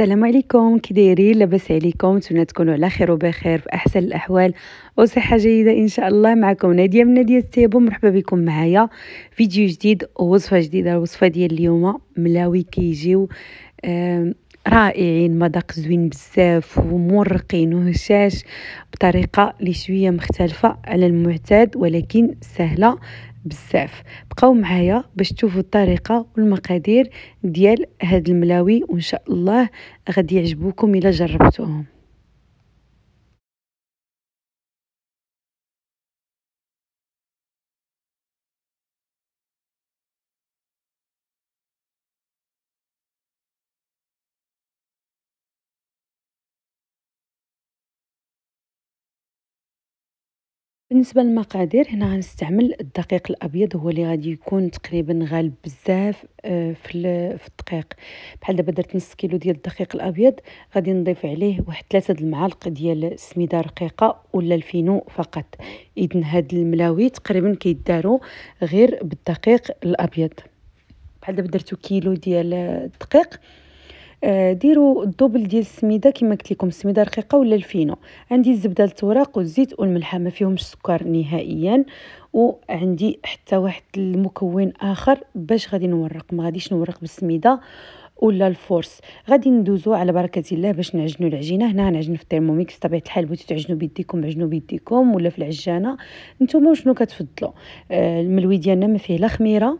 السلام عليكم كي دايرين لاباس عليكم نتمنى تكونوا على خير وبخير في احسن الاحوال وصحه جيده ان شاء الله معكم ناديه من ناديه ستيبو مرحبا بكم معايا فيديو جديد ووصفه جديده الوصفه ديال اليوم ملاوي كيجيو رائعين مذاق زوين بزاف ومرقين وهشاش بطريقه لشويه مختلفه على المعتاد ولكن سهله بزاف بقاو معايا باش تشوفوا الطريقه والمقادير ديال هاد الملاوي وان شاء الله غادي يعجبوكم الا جربتوهم بالنسبه للمقادير هنا غنستعمل الدقيق الابيض هو اللي غادي يكون تقريبا غالب بزاف آه، في الدقيق بحال دابا درت نص كيلو ديال الدقيق الابيض غادي نضيف عليه واحد ثلاثة المعالق ديال السميده رقيقه ولا الفينو فقط اذا هاد الملاوي تقريبا كيداروا غير بالدقيق الابيض بحال دابا درتو كيلو ديال الدقيق آه، ديروا الدوبل ديال السميده كما قلت لكم السميده رقيقه ولا الفينو عندي الزبده التوراق والزيت والملحه ما فيهمش سكر نهائيا وعندي حتى واحد المكون اخر باش غادي نورق ما غاديش نورق بالسميده ولا الفورس غادي ندوزو على بركه الله باش نعجنوا العجينه هنا نعجن في الثيرموميكس طبيعه الحال بغيتو تعجنوا بيديكم عجنوا بيديكم ولا في العجانه نتوما شنو كتفضلوا آه، الملوي ديالنا ما فيه لا خميره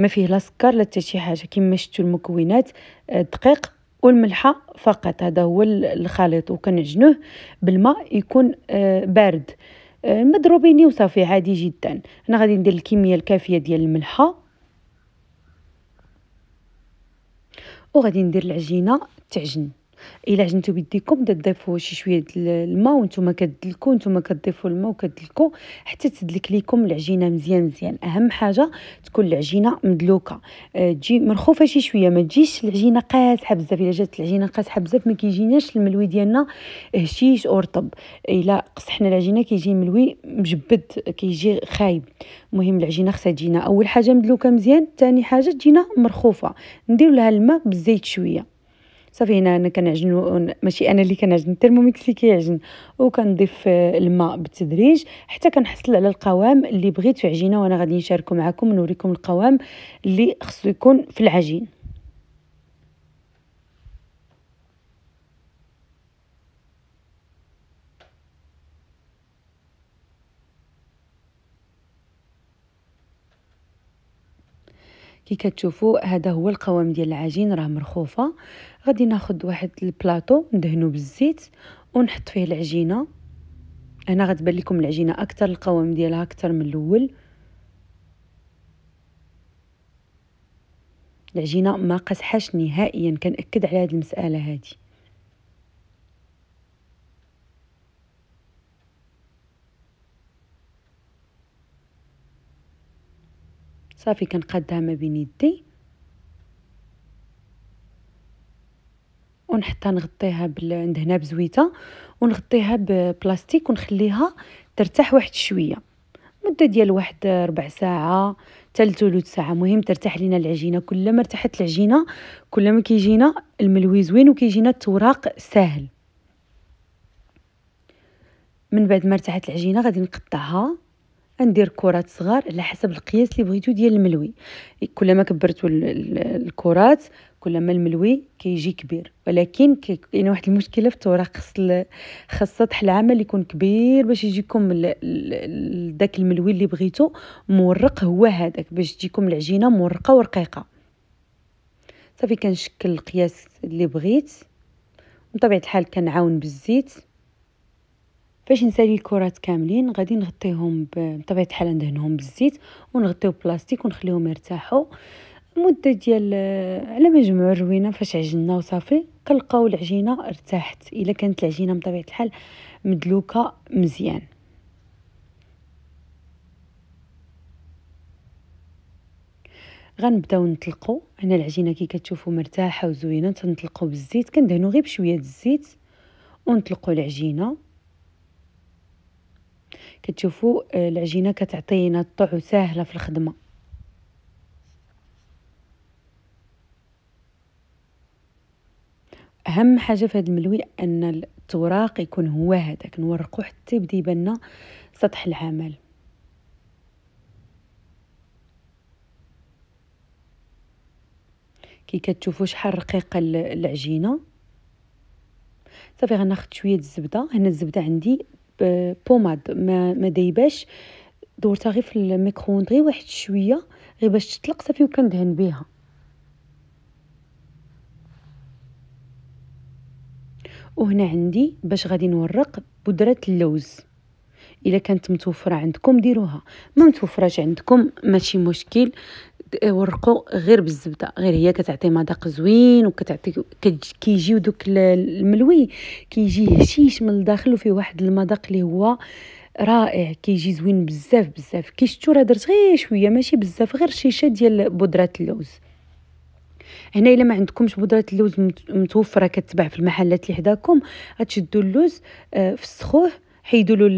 ما فيه لا سكر لا حتى شي حاجه كما شفتوا المكونات آه، الدقيق والملحه فقط هذا هو الخليط وكنعجنوه بالماء يكون آه، بارد آه، مضروبيني وصافي عادي جدا انا غادي ندير الكميه الكافيه ديال الملحه وغادي ندير العجينه تعجن الا عجنتو بيديكم تضيفوا شي شويه الماء وانتم كدلكوا انتم كتضيفوا الماء وكدلكوا حتى تدلك ليكم العجينه مزيان مزيان اهم حاجه تكون العجينه مدلوكه آه، تجي مرخوفه شي شويه ما تجيش العجينه قاسحه بزاف الا جات العجينه قاسحه بزاف ما كيجيناش الملوي ديالنا هشيش آه، او رطب الا قصحنا العجينه كيجي ملوي مجبد كيجي خايب المهم العجينه خصها تجينا اول حاجه مدلوكه مزيان ثاني حاجه تجينا مرخوفه نديرو لها الماء بالزيت شويه صافي هنا انا كنعجن ماشي انا اللي كنعجن الترموميكس اللي كيعجن وكنضيف آه، الماء بالتدريج حتى كنحصل على القوام اللي بغيت في عجينه وانا غادي نشاركو معكم نوريكم القوام اللي خصو يكون في العجين كي كتشوفوا هذا هو القوام ديال العجين راه مرخوفه غادي ناخذ واحد البلاطو ندهنو بالزيت ونحط فيه العجينه هنا غتبان لكم العجينه اكثر القوام ديالها اكثر من الاول العجينه ما قاسحاش نهائيا كنأكد على هذه المساله هذه صافي كنقادها ما بين يدي ونحطها نغطيها هنا بزويته ونغطيها ببلاستيك ونخليها ترتاح واحد شويه مده ديال واحد ربع ساعه حتى لثلث ساعه مهم ترتاح لينا العجينه كل ما ارتاحت العجينه كل ما كيجينا الملوي زوين وكيجينا التوراق ساهل من بعد ما ارتاحت العجينه غادي نقطعها ندير كرات صغار على حسب القياس اللي بغيتو ديال الملوي كلما كبرتو الكرات كلما الملوي كيجي كبير ولكن كاين واحد المشكله في التوراق خص خاص سطح العمل يكون كبير باش يجيكم داك الملوي اللي بغيتو مورق هو هذاك باش تجيكم العجينه مورقه ورقيقه صافي كنشكل القياس اللي بغيت بطبيعه الحال كنعاون بالزيت باش نسالي الكرات كاملين غادي نغطيهم بطبيعه الحال ندهنهم بالزيت ونغطيو بلاستيك ونخليهم يرتاحوا مده ديال آه، على ما نجمعوا الروينه فاش عجننا وصافي كنلقاو العجينه ارتاحت الا كانت العجينه بطبيعه الحال مدلوكه مزيان غنبداو نطلقوا هنا العجينه كي كتشوفوا مرتاحه وزوينه تنطلقوا بالزيت كندهنوا غير بشويه الزيت ونطلقوا العجينه كتشوفوا آه، العجينه كتعطينا الطعو ساهله في الخدمه اهم حاجه في هذا الملوي ان التوراق يكون هو هذاك نورقو حتى يبدا يبان سطح العمل كي كتشوفوا شحال رقيقه العجينه صافي غناخد شويه الزبده هنا الزبده عندي بوماد ما, ما دايباش دورتها غير في الميكرووند غير واحد شويه غير باش تطلق صافي وكندهن بها وهنا عندي باش غادي نورق بودره اللوز الا كانت متوفره عندكم ديروها ما متوفراش عندكم ماشي مشكل ورقوا غير بالزبده غير هي كتعطي مذاق زوين وكتعطي كيجيو دوك الملوي كيجي هشيش من الداخل وفيه واحد المذاق اللي هو رائع كيجي زوين بزاف بزاف كيشتو راه درت غير شويه ماشي بزاف غير شيشه ديال بودره اللوز هنا الا ما عندكمش بودره اللوز متوفره كتباع في المحلات اللي حداكم غتشدوا اللوز آه، فسخوه حيدوا له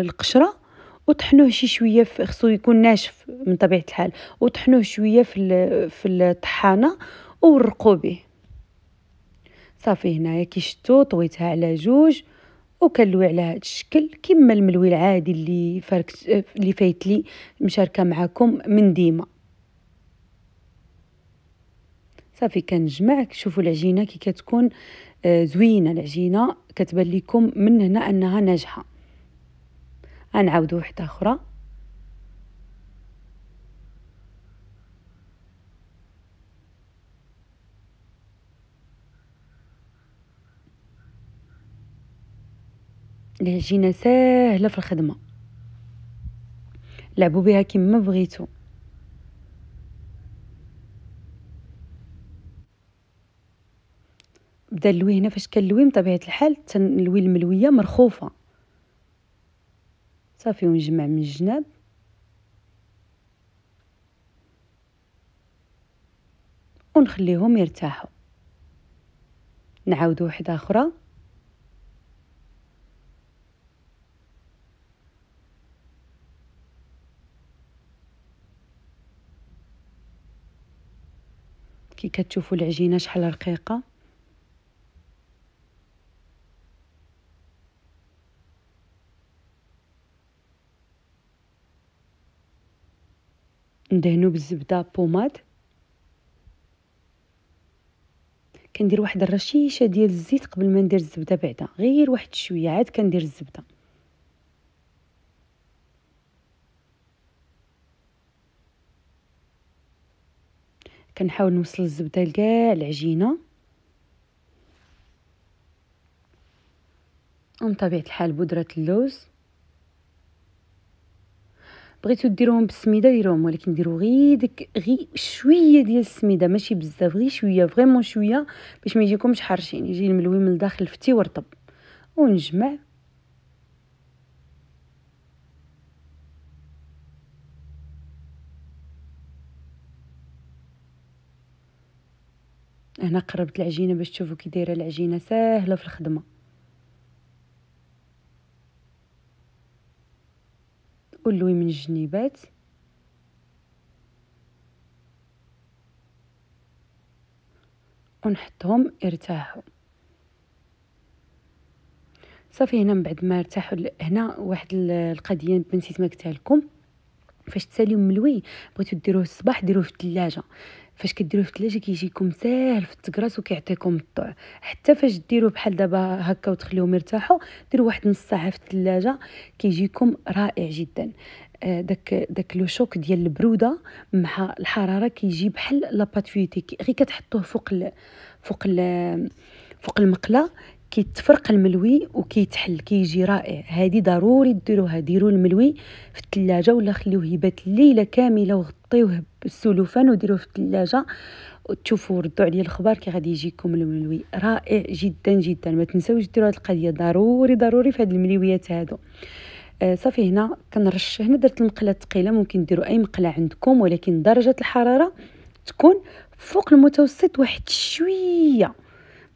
القشره وطحنوه شي شويه خصو يكون ناشف من طبيعه الحال وطحنوه شويه في في الطحانه ورقوا به صافي هنايا كي شتو طويتها على جوج وكنلوي على هذا الشكل كما الملوي العادي اللي فاركت اللي فايت لي مشاركه معكم من ديما صافي كنجمع شوفوا العجينه كي كتكون آه، زوينه العجينه كتبان لكم من هنا انها ناجحه غنعاودو وحده اخرى العجينه ساهله في الخدمه لعبوا بها كما بغيتو بدا اللوي هنا فاش كنلوي بطبيعه الحال تنلوي الملويه مرخوفه صافي ونجمع من الجناب ونخليهم يرتاحوا نعاودو واحدة اخرى كي كتشوفوا العجينه شحال رقيقه ندهنو بالزبده بوماد كندير واحد الرشيشه ديال الزيت قبل ما ندير الزبده بعدا غير واحد شويه عاد كندير الزبده كنحاول نوصل الزبده لكاع العجينه ومن طبيعه الحال بودره اللوز بغيتو ديروهم بالسميده ديروهم ولكن ديرو غير ديك غي شويه ديال السميده ماشي بزاف غير شويه فريمون شويه باش ما يجيكمش حرشين يجي الملوي من الداخل فتي ورطب ونجمع هنا قربت العجينه باش تشوفوا كي دايره العجينه ساهله في الخدمه واللوي من الجنيبات ونحطهم ارتاحوا صافي هنا من بعد ما ارتاحوا هنا واحد القضيه نسيت ما قلتها لكم فاش تساليو ملوي بغيتو ديروه الصباح ديروه في الثلاجه فاش كديروه في الثلاجه كيجيكم ساهل في التكراس وكيعطيكم الطعم حتى فاش ديروه بحال دابا هكا وتخليهم يرتاحوا ديروا واحد نص ساعه في الثلاجه كيجيكم رائع جدا آه، داك داك لو شوك ديال البروده مع الحراره كيجي بحال لاباتويتي غير كتحطوه فوق الـ فوق الـ فوق المقله كيتفرق الملوي وكيتحل كيجي رائع هادي ضروري ديروها ديروا الملوي في الثلاجه ولا خليوه يبات ليله كامله وغطيوه بالسلوفان وديروه في الثلاجه وتشوفوا ردوا عليا الخبر كي غادي يجيكم الملوي رائع جدا جدا ما تنساوش ديروا هذه القضيه ضروري ضروري في هاد الملويات هادو آه صافي هنا كنرش هنا درت المقله الثقيله ممكن ديروا اي مقله عندكم ولكن درجه الحراره تكون فوق المتوسط واحد شويه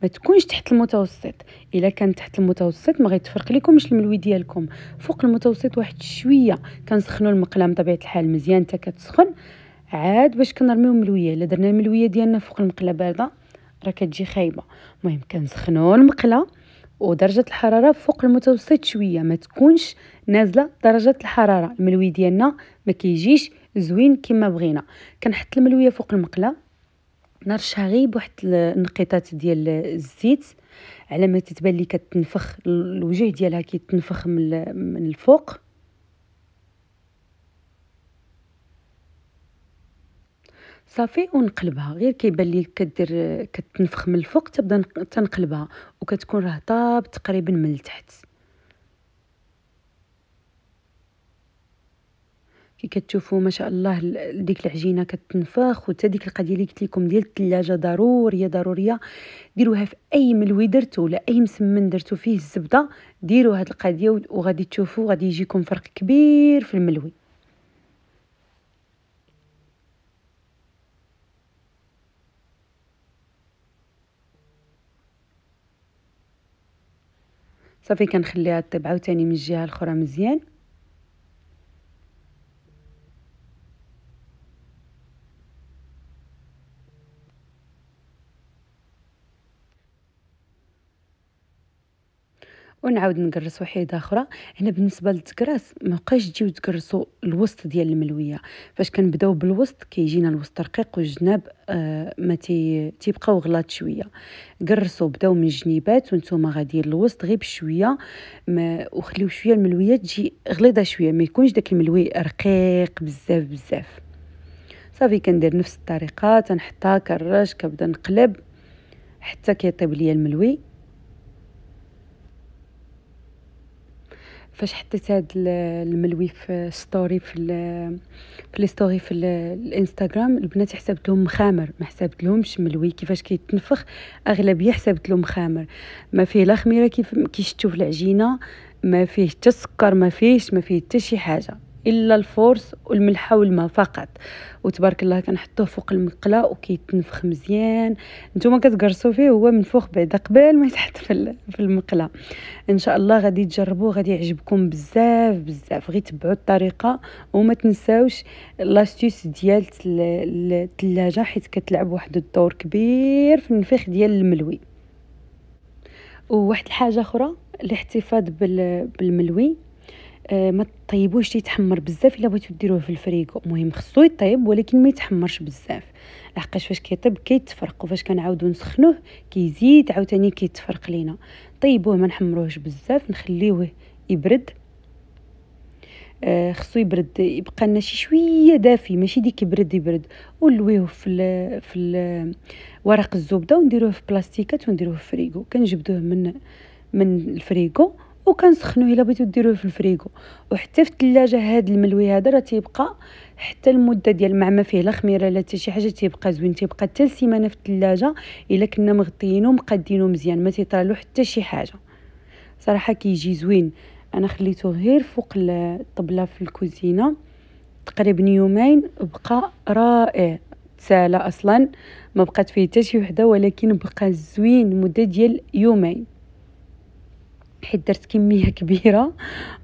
ما تكونش تحت المتوسط الا كان تحت المتوسط ما غيتفرق لكمش الملوي ديالكم فوق المتوسط واحد شويه كنسخنوا المقله بطبيعه الحال مزيان حتى كتسخن عاد باش كنرميو الملويه الا درنا الملويه ديالنا فوق المقله بارده راه كتجي خايبه المهم كنسخنوا المقله ودرجة الحرارة فوق المتوسط شوية ما تكونش نازلة درجة الحرارة الملوي ديالنا ما كيجيش زوين كما بغينا كنحط الملوية فوق المقلة نرشها غير بواحد النقيطات ديال الزيت على ما تتبان لي كتنفخ الوجه ديالها كيتنفخ من, من الفوق صافي ونقلبها غير كيبان لي كدير كتنفخ من الفوق تبدا تنقلبها وكتكون راه طاب تقريبا من التحت كي كتشوفوا ما شاء الله ديك العجينه كتنفخ وحتى ديك القضيه اللي قلت لكم ديال الثلاجه ضروريه ضروريه ديروها في اي ملوي درتو ولا اي مسمن درتو فيه الزبده ديروا هاد القضيه وغادي تشوفوا غادي يجيكم فرق كبير في الملوي صافي كنخليها طيب عاوتاني من الجهه الاخرى مزيان ونعاود نكرس وحيده اخرى هنا بالنسبه للتكراس ما بقاش تجيو تكرسوا الوسط ديال الملويه فاش كنبداو بالوسط كيجينا الوسط رقيق والجناب آه ما تي تيبقاو غلاط شويه كرسوا بداو من الجنيبات وانتم غاديين الوسط غير بشويه ما وخليو شويه الملويه تجي غليظه شويه ما يكونش داك الملوي رقيق بزاف بزاف صافي كندير نفس الطريقه تنحطها كرش كنبدا نقلب حتى كيطيب ليا الملوي فاش حطيت هاد الملوي في ستوري في في لي ستوري في الانستغرام البنات حسبت لهم مخامر ما حسبت لهمش ملوي كيفاش كيتنفخ اغلبيه حسبت لهم مخامر ما فيه لا خميره كيف كيشتو في العجينه ما فيه حتى السكر ما فيهش ما فيه حتى شي حاجه الا الفورس والملحه والماء فقط وتبارك الله كنحطوه فوق المقله وكيتنفخ مزيان نتوما كتقرصوا فيه هو من فوق بعدا قبل ما يتحط في المقله ان شاء الله غادي تجربوه غادي يعجبكم بزاف بزاف غير تبعوا الطريقه وما تنساوش لاستيس ديال الثلاجه حيت كتلعب واحد الدور كبير في النفخ ديال الملوي وواحد الحاجه اخرى الاحتفاظ بالملوي آه، ما تطيبوش يتحمر بزاف الا بغيتو ديروه في الفريكو مهم خصو يطيب ولكن ما يتحمرش بزاف لحقاش فاش كيطيب كيتفرق وفاش كنعاودو نسخنوه كيزيد عاوتاني كيتفرق لينا طيبوه ما نحمروهش بزاف نخليوه يبرد آه خصو يبرد يبقى لنا شي شويه دافي ماشي ديك يبرد يبرد ونلويه في الـ في الـ ورق الزبده ونديروه في بلاستيكات ونديروه في الفريكو كنجبدوه من من الفريكو وكنسخنوه الا بغيتو ديروه في الفريكو وحتى في الثلاجه هاد الملوي هذا راه تيبقى حتى المده ديال ما فيه لا خميره لا حتى شي حاجه تيبقى زوين تيبقى حتى سيمانه في الثلاجه الا كنا مغطيينو مقادينو مزيان ما تيطرالو حتى شي حاجه صراحه كيجي زوين انا خليته غير فوق الطبله في الكوزينه تقريبا يومين بقى رائع تسالى اصلا ما بقات فيه حتى شي وحده ولكن بقى زوين مده ديال يومين حيت درت كميه كبيره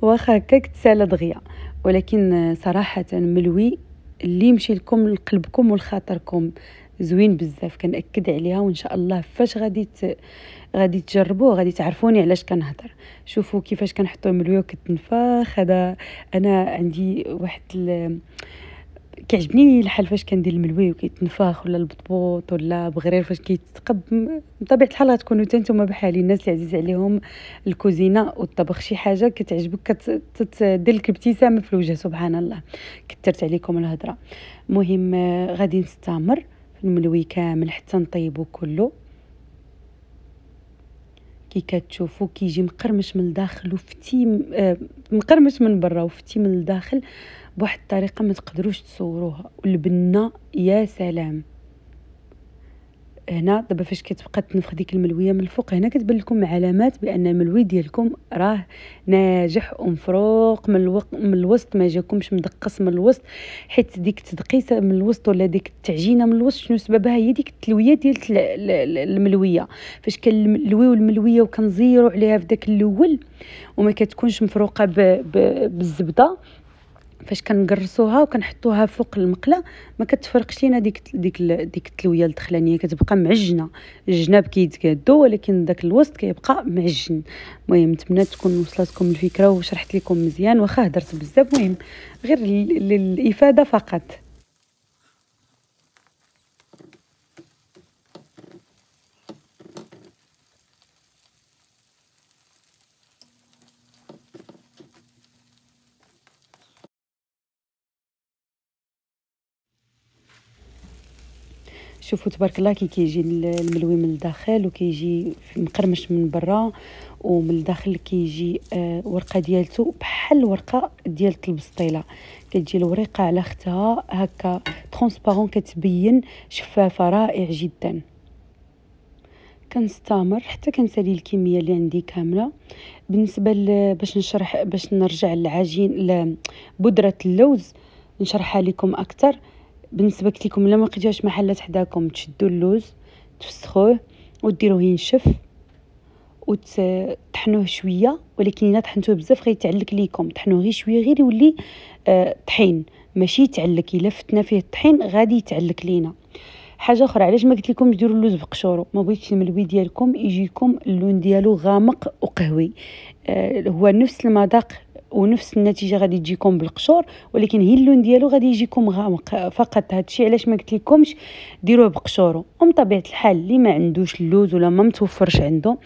واخا هكاك تسالى دغيا ولكن صراحه ملوي اللي يمشي لكم لقلبكم ولخاطركم زوين بزاف كنأكد عليها وان شاء الله فاش غادي ت... غادي تجربوه غادي تعرفوني علاش كنهضر شوفوا كيفاش كنحطو ملويه وكتنفخ هذا انا عندي واحد ال... كيعجبني الحال فاش كندير الملوي وكيتنفخ ولا البطبوط ولا بغرير فاش كيتقب بطبيعه الحال غتكونو حتى نتوما بحالي الناس اللي عزيز عليهم الكوزينه والطبخ شي حاجه كتعجبك كتدير لك ابتسامه في الوجه سبحان الله كترت عليكم الهضره المهم آه، غادي نستمر في الملوي كامل حتى نطيبو كله كي كتشوفو كيجي مقرمش من الداخل وفتي آه، مقرمش من برا وفتي من الداخل بواحد الطريقه ما تقدروش تصوروها والبنه يا سلام هنا دابا فاش كتبقى تنفخ ديك الملويه من الفوق هنا كتبان لكم علامات بان الملوي ديالكم راه ناجح ومفروق من, الوق... من الوسط ما جاكمش مدقص من الوسط حيت ديك التدقيسه من الوسط ولا ديك التعجينه من الوسط شنو سببها هي ديك التلويه ديال الملويه فاش كنلويو الملويه وكنزيرو عليها في داك الاول وما كتكونش مفروقه ب... ب... بالزبده فاش كنقرصوها وكنحطوها فوق المقله ما كتفرقش لينا ديك ديك ديك التلويه الدخلانيه كتبقى معجنه الجناب كيتكادو ولكن داك الوسط كيبقى معجن المهم نتمنى تكون وصلتكم الفكره وشرحت لكم مزيان واخا هدرت بزاف المهم غير للافاده فقط شوفوا تبارك الله كي كيجي الملوي من الداخل وكيجي مقرمش من برا ومن الداخل كيجي آه ورقه ديالته بحال الورقه ديال البسطيله كتجي الوريقه على اختها هكا ترونسبارون كتبين شفافه رائع جدا كنستمر حتى كنسالي الكميه اللي عندي كامله بالنسبه باش نشرح باش نرجع للعجين لبودره اللوز نشرحها لكم اكثر بالنسبه قلت لكم الا ما لقيتوهاش محلات حداكم تشدوا اللوز تفسخوه وديروه ينشف وتطحنوه شويه ولكن الا طحنتوه بزاف غيتعلك ليكم طحنوه غير شويه غير يولي آه طحين ماشي يتعلك الا فتنا فيه الطحين غادي يتعلك لينا حاجه اخرى علاش ما قلت لكم ديروا اللوز بقشورو ما بغيتش الملوي ديالكم يجيكم اللون ديالو غامق وقهوي آه هو نفس المذاق ونفس النتيجه غادي تجيكم بالقشور ولكن اللون ديالو غادي يجيكم غامق فقط هادشي علاش ما قلتلكمش ديروه بقشورو ام طبيعه الحال اللي ما عندوش اللوز ولا ما متوفرش عنده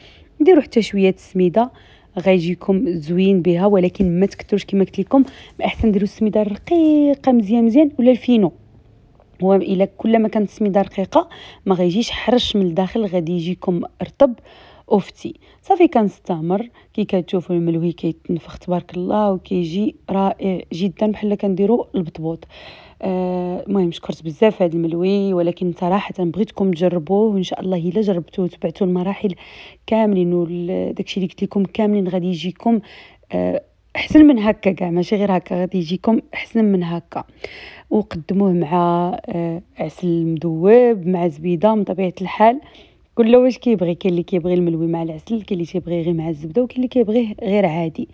ديروا حتى شويه السميده غيجيكم زوين بها ولكن ما تكثروش كما قلت لكم احسن ديروا السميده الرقيقه مزيان مزيان ولا الفينو هو الا كل ما كانت السميده رقيقه ما غايجيش حرش من الداخل غادي يجيكم رطب اوفتي صافي كنستمر كي كتشوفوا الملوي كيتنفخ تبارك الله وكيجي رائع جدا بحال كنديروا البطبوط آه، المهم آه شكرت بزاف هذا الملوي ولكن صراحه بغيتكم تجربوه وان شاء الله الا جربتوه وتبعتوا المراحل كاملين وداكشي اللي قلت لكم كاملين غادي يجيكم آه احسن من هكا كاع ماشي غير هكا غادي يجيكم احسن من هكا وقدموه مع آه، عسل مذوب مع زبيده من طبيعه الحال كل واش كيبغي كاين اللي كيبغي الملوي مع العسل كاين اللي تيبغي غير مع الزبده وكاين اللي كيبغيه غير عادي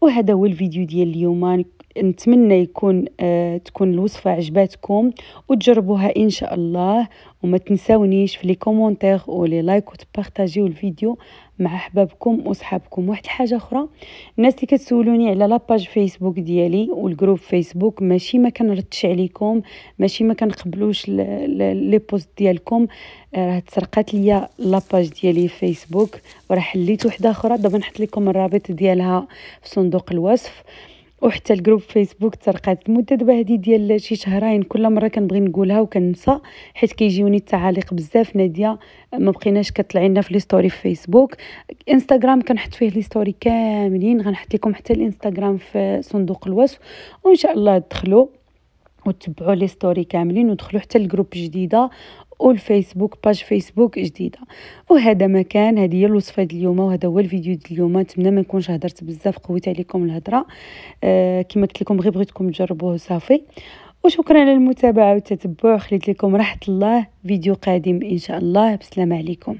وهذا هو الفيديو ديال اليوم نتمنى يكون آه، تكون الوصفة عجباتكم وتجربوها إن شاء الله وما تنساونيش في لي كومونتير ولي لايك وتبارتاجيو الفيديو مع احبابكم وصحابكم واحد الحاجه اخرى الناس اللي كتسولوني على لاباج فيسبوك ديالي والجروب فيسبوك ماشي ما كنردش عليكم ماشي ما كنقبلوش لي بوست ديالكم آه، راه تسرقات ليا لاباج ديالي فيسبوك وراه حليت وحده اخرى دابا نحط لكم الرابط ديالها في صندوق الوصف وحتى الجروب فيسبوك ترقات المده دابا ديال شي شهرين كل مره كنبغي نقولها وكننسى حيت كيجيوني التعاليق بزاف ناديه ما بقيناش كطلعي لنا في لي ستوري في فيسبوك انستغرام كنحط فيه لي ستوري كاملين غنحط لكم حتى الانستغرام في صندوق الوصف وان شاء الله تدخلوا وتبعوا لي ستوري كاملين ودخلوا حتى الجروب جديده والفيسبوك باج فيسبوك جديده وهذا ما كان هذه هي الوصفه ديال اليوم وهذا هو الفيديو ديال اليوم نتمنى ما نكونش هدرت بزاف قويت عليكم الهضره آه كما قلت لكم غير بغيتكم تجربوه صافي وشكرا على المتابعه والتتبع خليت لكم راحه الله فيديو قادم ان شاء الله بسلام عليكم